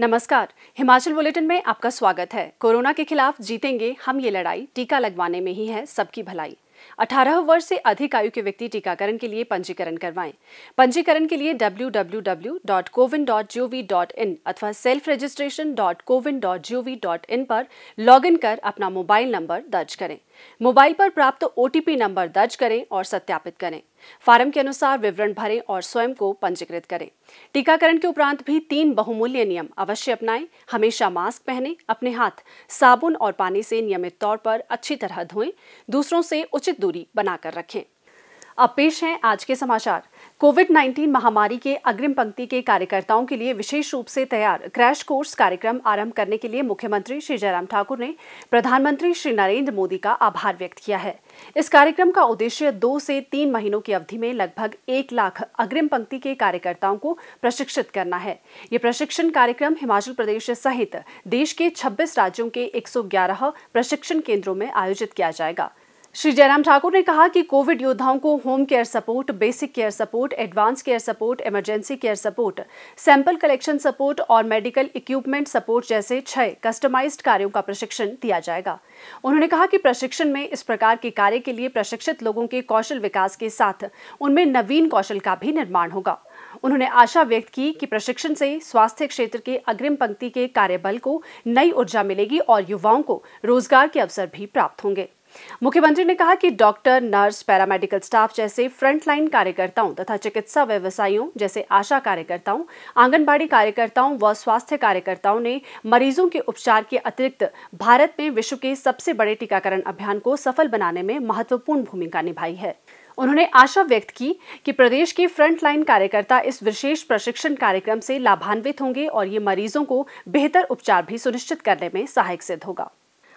नमस्कार हिमाचल बुलेटिन में आपका स्वागत है कोरोना के खिलाफ जीतेंगे हम ये लड़ाई टीका लगवाने में ही है सबकी भलाई 18 वर्ष से अधिक आयु के व्यक्ति टीकाकरण के लिए पंजीकरण करवाएं पंजीकरण के लिए www.covin.gov.in अथवा सेल्फ रजिस्ट्रेशन डॉट पर लॉग इन कर अपना मोबाइल नंबर दर्ज करें मोबाइल पर प्राप्त ओटीपी नंबर दर्ज करें और सत्यापित करें फार्म के अनुसार विवरण भरें और स्वयं को पंजीकृत करें टीकाकरण के उपरांत भी तीन बहुमूल्य नियम अवश्य अपनाएं हमेशा मास्क पहने अपने हाथ साबुन और पानी से नियमित तौर पर अच्छी तरह धोएं दूसरों से उचित दूरी बनाकर रखें अब पेश है आज के समाचार कोविड 19 महामारी के अग्रिम पंक्ति के कार्यकर्ताओं के लिए विशेष रूप से तैयार क्रैश कोर्स कार्यक्रम आरंभ करने के लिए मुख्यमंत्री श्री जयराम ठाकुर ने प्रधानमंत्री श्री नरेंद्र मोदी का आभार व्यक्त किया है इस कार्यक्रम का उद्देश्य दो से तीन महीनों की अवधि में लगभग एक लाख अग्रिम पंक्ति के कार्यकर्ताओं को प्रशिक्षित करना है ये प्रशिक्षण कार्यक्रम हिमाचल प्रदेश सहित देश के छब्बीस राज्यों के एक प्रशिक्षण केंद्रों में आयोजित किया जाएगा श्री जयराम ठाकुर ने कहा कि कोविड योद्धाओं को home care support basic care support advance care support emergency care support sample collection support और मेडिकल इक्विपमेंट सपोर्ट जैसे छह कस्टमाइज्ड कार्यों का प्रशिक्षण दिया जाएगा उन्होंने कहा कि प्रशिक्षण में इस प्रकार के कार्य के लिए प्रशिक्षित लोगों के कौशल विकास के साथ उनमें नवीन कौशल का भी निर्माण होगा उन्होंने आशा व्यक्त की कि प्रशिक्षण से स्वास्थ्य क्षेत्र के अग्रिम पंक्ति के कार्यबल को नई ऊर्जा मिलेगी और युवाओं को रोजगार के अवसर भी प्राप्त होंगे मुख्यमंत्री ने कहा कि डॉक्टर नर्स पैरामेडिकल स्टाफ जैसे फ्रंटलाइन कार्यकर्ताओं तथा चिकित्सा व्यवसायियों जैसे आशा कार्यकर्ताओं आंगनबाड़ी कार्यकर्ताओं व स्वास्थ्य कार्यकर्ताओं ने मरीजों के उपचार के अतिरिक्त भारत में विश्व के सबसे बड़े टीकाकरण अभियान को सफल बनाने में महत्वपूर्ण भूमिका निभाई है उन्होंने आशा व्यक्त की कि प्रदेश के फ्रंटलाइन कार्यकर्ता इस विशेष प्रशिक्षण कार्यक्रम से लाभान्वित होंगे और ये मरीजों को बेहतर उपचार भी सुनिश्चित करने में सहायक सिद्ध होगा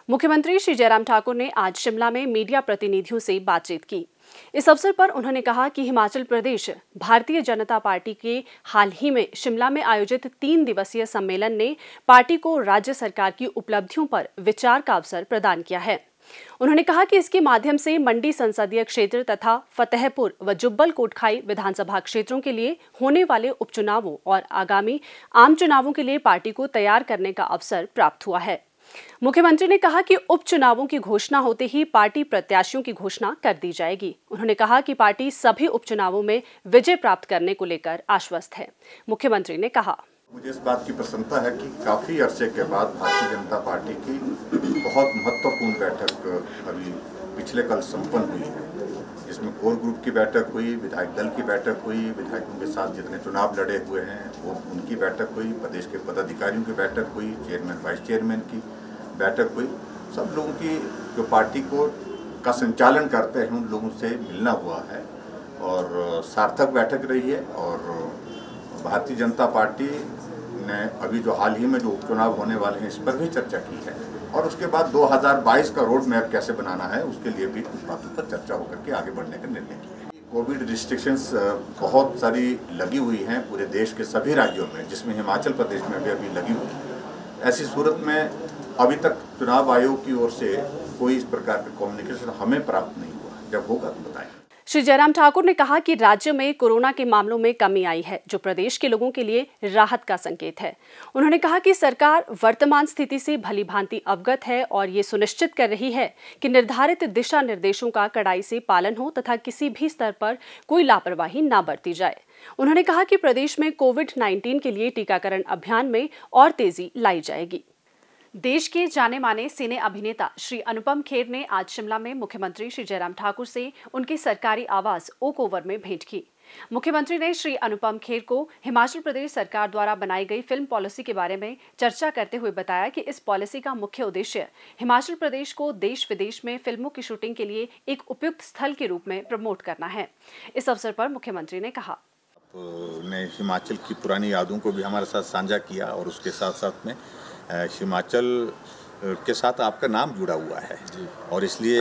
मुख्यमंत्री श्री जयराम ठाकुर ने आज शिमला में मीडिया प्रतिनिधियों से बातचीत की इस अवसर पर उन्होंने कहा कि हिमाचल प्रदेश भारतीय जनता पार्टी के हाल ही में शिमला में आयोजित तीन दिवसीय सम्मेलन ने पार्टी को राज्य सरकार की उपलब्धियों पर विचार का अवसर प्रदान किया है उन्होंने कहा कि इसके माध्यम से मंडी संसदीय क्षेत्र तथा फतेहपुर व जुब्बल कोटखाई विधानसभा क्षेत्रों के लिए होने वाले उपचुनावों और आगामी आम चुनावों के लिए पार्टी को तैयार करने का अवसर प्राप्त हुआ है मुख्यमंत्री ने कहा कि उपचुनावों की घोषणा होते ही पार्टी प्रत्याशियों की घोषणा कर दी जाएगी उन्होंने कहा कि पार्टी सभी उपचुनावों में विजय प्राप्त करने को लेकर आश्वस्त है मुख्यमंत्री ने कहा मुझे इस बात की प्रसन्नता है कि काफी अरसे के बाद भारतीय जनता पार्टी की बहुत महत्वपूर्ण बैठक अभी पिछले कल संपन्न हुई है जिसमें कोर ग्रुप की बैठक हुई विधायक दल की बैठक हुई विधायकों के साथ जितने चुनाव लड़े हुए हैं वो उनकी बैठक हुई प्रदेश के पदाधिकारियों की बैठक हुई चेयरमैन वाइस चेयरमैन की बैठक हुई सब लोगों की जो पार्टी को का संचालन करते हैं उन लोगों से मिलना हुआ है और सार्थक बैठक रही है और भारतीय जनता पार्टी ने अभी जो हाल ही में जो उपचुनाव होने वाले हैं इस पर भी चर्चा की है और उसके बाद 2022 का रोड मैप कैसे बनाना है उसके लिए भी कुछ बातों पर चर्चा होकर के आगे बढ़ने का निर्णय किया है कोविड रिस्ट्रिक्शंस बहुत सारी लगी हुई हैं पूरे देश के सभी राज्यों में जिसमें हिमाचल प्रदेश में भी अभी लगी हुई है ऐसी सूरत में अभी तक चुनाव आयोग की ओर से कोई इस प्रकार का कम्युनिकेशन हमें प्राप्त नहीं हुआ जब होगा तो बताएं श्री जयराम ठाकुर ने कहा कि राज्य में कोरोना के मामलों में कमी आई है जो प्रदेश के लोगों के लिए राहत का संकेत है उन्होंने कहा कि सरकार वर्तमान स्थिति से भली भांति अवगत है और ये सुनिश्चित कर रही है कि निर्धारित दिशा निर्देशों का कड़ाई से पालन हो तथा किसी भी स्तर पर कोई लापरवाही न बरती जाए उन्होंने कहा कि प्रदेश में कोविड नाइन्टीन के लिए टीकाकरण अभियान में और तेजी लाई जाएगी देश के जाने माने सिने अभिनेता श्री अनुपम खेर ने आज शिमला में मुख्यमंत्री श्री जयराम ठाकुर से उनकी सरकारी आवास ओक ओवर में भेंट की मुख्यमंत्री ने श्री अनुपम खेर को हिमाचल प्रदेश सरकार द्वारा बनाई गई फिल्म पॉलिसी के बारे में चर्चा करते हुए बताया कि इस पॉलिसी का मुख्य उद्देश्य हिमाचल प्रदेश को देश विदेश में फिल्मों की शूटिंग के लिए एक उपयुक्त स्थल के रूप में प्रमोट करना है इस अवसर पर मुख्यमंत्री ने कहा ने हिमाचल की पुरानी यादों को भी हमारे साथ साझा किया और उसके साथ साथ में हिमाचल के साथ आपका नाम जुड़ा हुआ है और इसलिए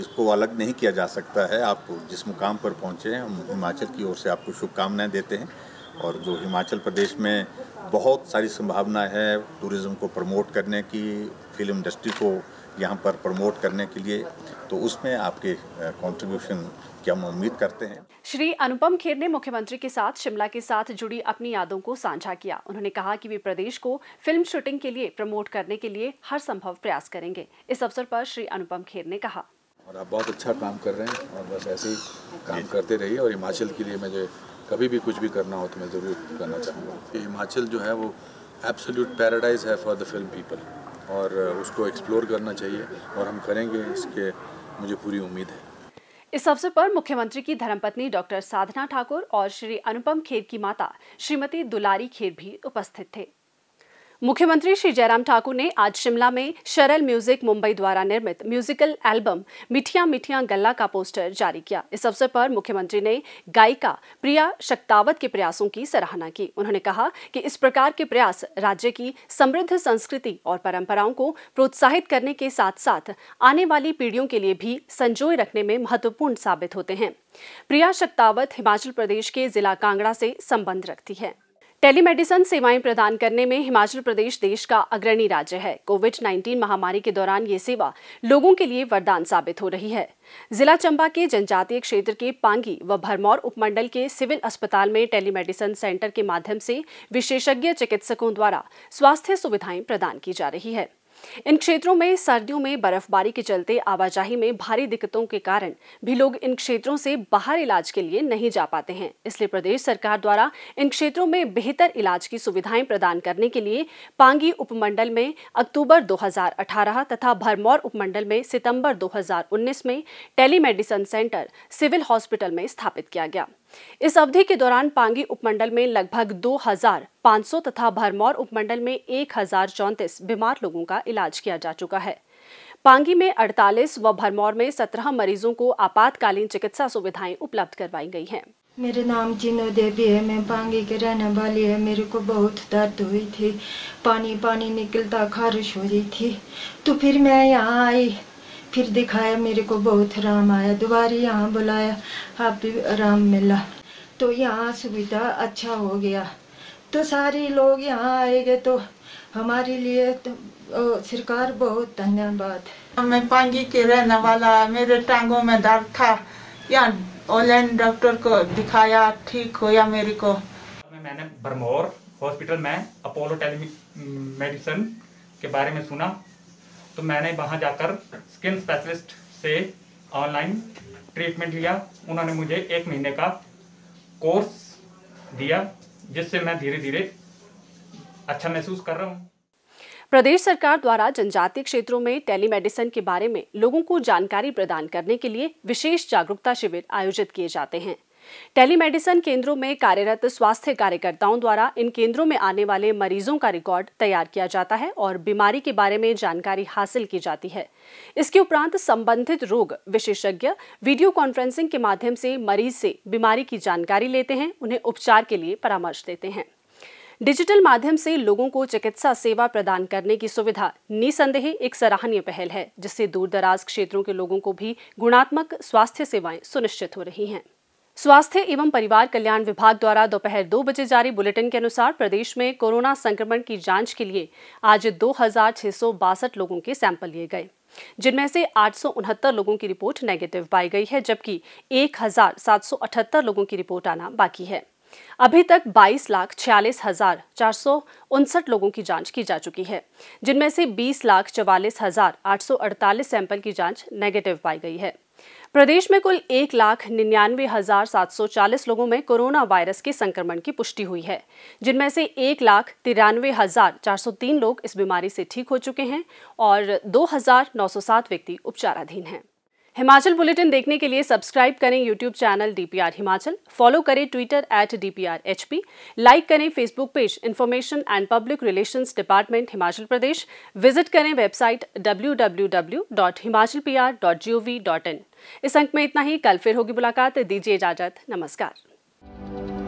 इसको अलग नहीं किया जा सकता है आप जिस मुकाम पर पहुँचे हैं हम हिमाचल की ओर से आपको शुभकामनाएं देते हैं और जो हिमाचल प्रदेश में बहुत सारी संभावना है टूरिज़्म को प्रमोट करने की फिल्म इंडस्ट्री को यहाँ पर प्रमोट करने के लिए तो उसमें आपके कंट्रीब्यूशन की हम उम्मीद करते हैं श्री अनुपम खेर ने मुख्यमंत्री के साथ शिमला के साथ जुड़ी अपनी यादों को साझा किया उन्होंने कहा कि वे प्रदेश को फिल्म शूटिंग के लिए प्रमोट करने के लिए हर संभव प्रयास करेंगे इस अवसर पर श्री अनुपम खेर ने कहा और आप बहुत अच्छा काम कर रहे हैं और बस ऐसे ही काम करते रहिए और हिमाचल के लिए मुझे कभी भी कुछ भी करना हो तो मैं ज़रूर करना चाहूँगा हिमाचल जो है वो एब्सोल्यूट पैराडाइज है फॉर द फिल्म पीपल और उसको एक्सप्लोर करना चाहिए और हम करेंगे इसके मुझे पूरी उम्मीद है इस अवसर पर मुख्यमंत्री की धर्मपत्नी डॉक्टर साधना ठाकुर और श्री अनुपम खेर की माता श्रीमती दुलारी खेर भी उपस्थित थे मुख्यमंत्री श्री जयराम ठाकुर ने आज शिमला में शरल म्यूजिक मुंबई द्वारा निर्मित म्यूजिकल एल्बम मिठिया मिठिया गल्ला का पोस्टर जारी किया इस अवसर पर मुख्यमंत्री ने गायिका प्रिया शक्तावत के प्रयासों की सराहना की उन्होंने कहा कि इस प्रकार के प्रयास राज्य की समृद्ध संस्कृति और परंपराओं को प्रोत्साहित करने के साथ साथ आने वाली पीढ़ियों के लिए भी संजोए रखने में महत्वपूर्ण साबित होते हैं प्रिया शक्तावत हिमाचल प्रदेश के जिला कांगड़ा से संबंध रखती है टेलीमेडिसन सेवाएं प्रदान करने में हिमाचल प्रदेश देश का अग्रणी राज्य है कोविड 19 महामारी के दौरान ये सेवा लोगों के लिए वरदान साबित हो रही है जिला चंबा के जनजातीय क्षेत्र के पांगी व भरमौर उपमंडल के सिविल अस्पताल में टेलीमेडिसन सेंटर के माध्यम से विशेषज्ञ चिकित्सकों द्वारा स्वास्थ्य सुविधाएं प्रदान की जा रही है इन क्षेत्रों में सर्दियों में बर्फबारी के चलते आवाजाही में भारी दिक्कतों के कारण भी लोग इन क्षेत्रों से बाहर इलाज के लिए नहीं जा पाते हैं इसलिए प्रदेश सरकार द्वारा इन क्षेत्रों में बेहतर इलाज की सुविधाएं प्रदान करने के लिए पांगी उपमंडल में अक्टूबर 2018 तथा भरमौर उपमंडल में सितंबर 2019 में टेलीमेडिसिन सेंटर सिविल हॉस्पिटल में स्थापित किया गया इस अवधि के दौरान पांगी उपमंडल में लगभग 2,500 तथा भरमौर उपमंडल में एक बीमार लोगों का इलाज किया जा चुका है पांगी में 48 व भरमौर में 17 मरीजों को आपातकालीन चिकित्सा सुविधाएं उपलब्ध करवाई गई हैं। मेरा नाम जिनो देवी है मैं पांगी के रहने वाली है मेरे को बहुत दर्द हुई थी पानी पानी निकलता खारिश हो रही थी तो फिर मैं यहाँ आई फिर दिखाया मेरे को बहुत आराम आया दोबारा यहाँ बुलाया आप भी आराम मिला तो यहाँ सुविधा अच्छा हो गया तो सारे लोग यहाँ गए तो हमारे लिए तो सरकार बहुत धन्यवाद मैं पांगी के रहने वाला मेरे टांगों में दर्द था या ऑनलाइन डॉक्टर को दिखाया ठीक या मेरे को मैंने बरमौर हॉस्पिटल में अपोलो टेली मेडिसन के बारे में सुना तो मैंने वहाँ जाकर स्किन स्पेशलिस्ट से ऑनलाइन ट्रीटमेंट लिया उन्होंने मुझे एक महीने का कोर्स दिया जिससे मैं धीरे धीरे अच्छा महसूस कर रहा हूँ प्रदेश सरकार द्वारा जनजातीय क्षेत्रों में टेलीमेडिसिन के बारे में लोगों को जानकारी प्रदान करने के लिए विशेष जागरूकता शिविर आयोजित किए जाते हैं टेलीमेडिसिन केंद्रों में कार्यरत स्वास्थ्य कार्यकर्ताओं द्वारा इन केंद्रों में आने वाले मरीजों का रिकॉर्ड तैयार किया जाता है और बीमारी के बारे में जानकारी हासिल की जाती है इसके उपरांत संबंधित रोग विशेषज्ञ वीडियो कॉन्फ्रेंसिंग के माध्यम से मरीज से बीमारी की जानकारी लेते हैं उन्हें उपचार के लिए परामर्श देते हैं डिजिटल माध्यम से लोगों को चिकित्सा सेवा प्रदान करने की सुविधा निसंदेह एक सराहनीय पहल है जिससे दूरदराज क्षेत्रों के लोगों को भी गुणात्मक स्वास्थ्य सेवाएं सुनिश्चित हो रही हैं स्वास्थ्य एवं परिवार कल्याण विभाग द्वारा दोपहर दो बजे जारी बुलेटिन के अनुसार प्रदेश में कोरोना संक्रमण की जांच के लिए आज दो लोगों के सैंपल लिए गए जिनमें से आठ लोगों की रिपोर्ट नेगेटिव पाई गई है जबकि एक लोगों की रिपोर्ट आना बाकी है अभी तक बाईस लाख छियालीस हजार चार सौ उनसठ लोगों की जांच की जा चुकी है जिनमें से बीस लाख चवालीस हजार आठ सौ अड़तालीस सैंपल की जांच नेगेटिव पाई गई है प्रदेश में कुल एक लाख निन्यानवे हजार सात सौ चालीस लोगों में कोरोना वायरस के संक्रमण की पुष्टि हुई है जिनमें से एक लाख तिरानवे हजार चार सौ तीन लोग इस बीमारी से ठीक हो चुके हैं और दो हजार नौ सौ सात व्यक्ति उपचाराधीन हैं हिमाचल बुलेटिन देखने के लिए सब्सक्राइब करें YouTube channel DPR Himachal follow करें ट्विटर एट डीपीआर लाइक करें Facebook page information and public relation department Himachal Pradesh visit करें वेबसाइट डब्ल्यू इस अंक में इतना ही कल फिर होगी मुलाकात दीजिए इजाजत नमस्कार